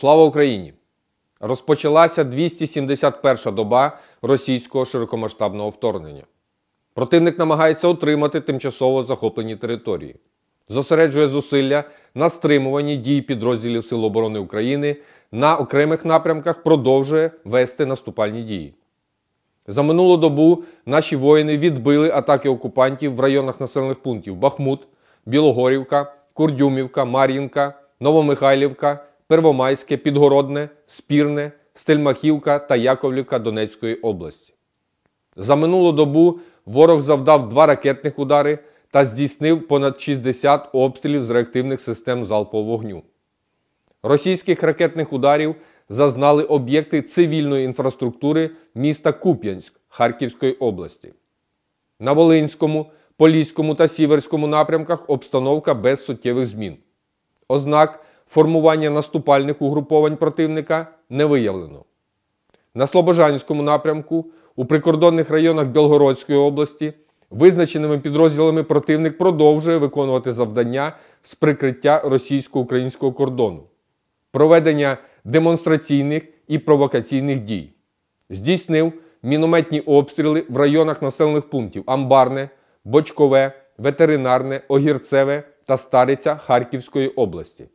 Слава Україні! Розпочалася 271 доба російського широкомасштабного вторгнення. Противник намагається отримати тимчасово захоплені території, зосереджує зусилля на стримуванні дій підрозділів Сил оборони України на окремих напрямках, продовжує вести наступальні дії. За минулу добу наші воїни відбили атаки окупантів в районах населених пунктів Бахмут, Білогорівка, Курдюмівка, Мар'їнка, Новомихайлівка. Первомайське, Підгородне, Спірне, Стельмахівка та Яковлівка Донецької області. За минулу добу ворог завдав два ракетних удари та здійснив понад 60 обстрілів з реактивних систем залпового вогню. Російських ракетних ударів зазнали об'єкти цивільної інфраструктури міста Куп'янськ Харківської області. На Волинському, Поліському та Сіверському напрямках обстановка без суттєвих змін. Ознак формування наступальних угруповань противника не виявлено. На Слобожанському напрямку у прикордонних районах Білгородської області визначеними підрозділами противник продовжує виконувати завдання з прикриття російсько-українського кордону, проведення демонстраційних і провокаційних дій. Здійснив мінометні обстріли в районах населених пунктів Амбарне, Бочкове, Ветеринарне, Огірцеве та Стариця Харківської області.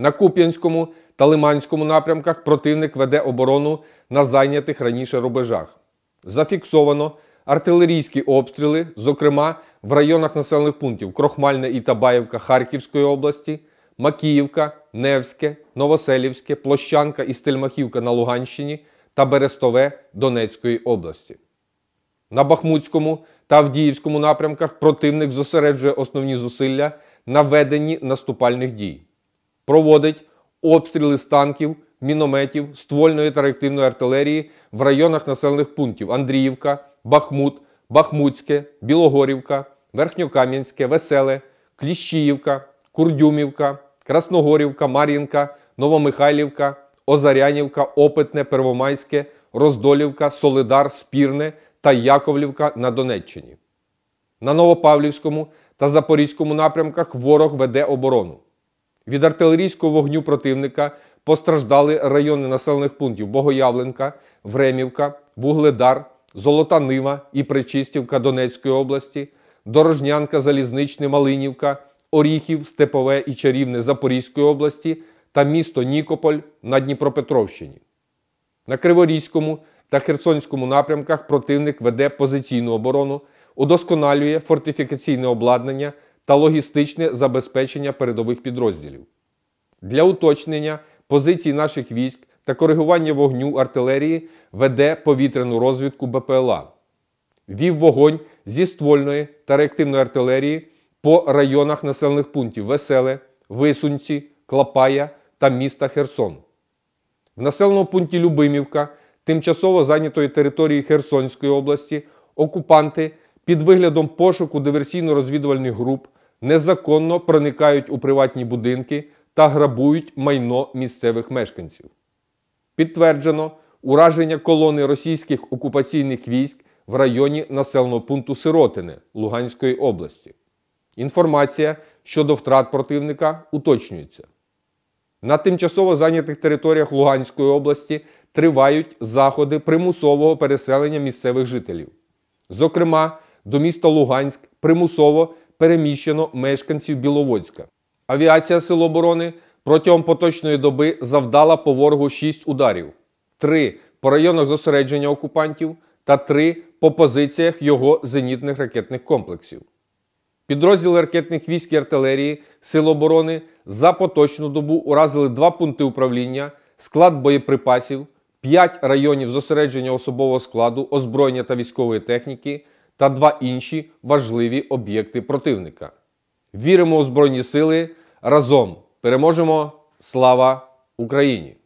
На Куп'янському та Лиманському напрямках противник веде оборону на зайнятих раніше рубежах. Зафіксовано артилерійські обстріли, зокрема в районах населених пунктів Крохмальне і Табаєвка Харківської області, Макіївка, Невське, Новоселівське, Площанка і Стельмахівка на Луганщині та Берестове Донецької області. На Бахмутському та Авдіївському напрямках противник зосереджує основні зусилля на веденні наступальних дій проводить обстріли з танків, мінометів, ствольної та реактивної артилерії в районах населених пунктів Андріївка, Бахмут, Бахмутське, Білогорівка, Верхньокам'янське, Веселе, Кліщіївка, Курдюмівка, Красногорівка, Мар'їнка, Новомихайлівка, Озарянівка, Опитне, Первомайське, Роздолівка, Солидар, Спірне та Яковлівка на Донеччині. На Новопавлівському та Запорізькому напрямках ворог веде оборону. Від артилерійського вогню противника постраждали райони населених пунктів Богоявленка, Времівка, Вугледар, Золота Нива і Причистівка Донецької області, Дорожнянка, Залізничне, Малинівка, Оріхів, Степове і Чарівне Запорізької області та місто Нікополь на Дніпропетровщині. На Криворізькому та Херсонському напрямках противник веде позиційну оборону, удосконалює фортифікаційне обладнання та логістичне забезпечення передових підрозділів. Для уточнення позицій наших військ та коригування вогню артилерії веде повітряну розвідку БПЛА, вів вогонь зі ствольної та реактивної артилерії по районах населених пунктів Веселе, Висунці, Клапая та міста Херсон. В населеному пункті Любимівка тимчасово зайнятої території Херсонської області окупанти під виглядом пошуку диверсійно-розвідувальних груп незаконно проникають у приватні будинки та грабують майно місцевих мешканців. Підтверджено ураження колони російських окупаційних військ в районі населеного пункту Сиротине Луганської області. Інформація щодо втрат противника уточнюється. На тимчасово зайнятих територіях Луганської області тривають заходи примусового переселення місцевих жителів. Зокрема, до міста Луганськ примусово переміщено мешканців Біловодська. Авіація Сил оборони протягом поточної доби завдала по ворогу 6 ударів: 3 по районах зосередження окупантів та 3 по позиціях його зенітних ракетних комплексів. Підрозділи ракетних військ і артилерії Сил оборони за поточну добу уразили два пункти управління, склад боєприпасів, 5 районів зосередження особового складу, озброєння та військової техніки, та два інші важливі об'єкти противника. Віримо у Збройні Сили разом переможемо! Слава Україні!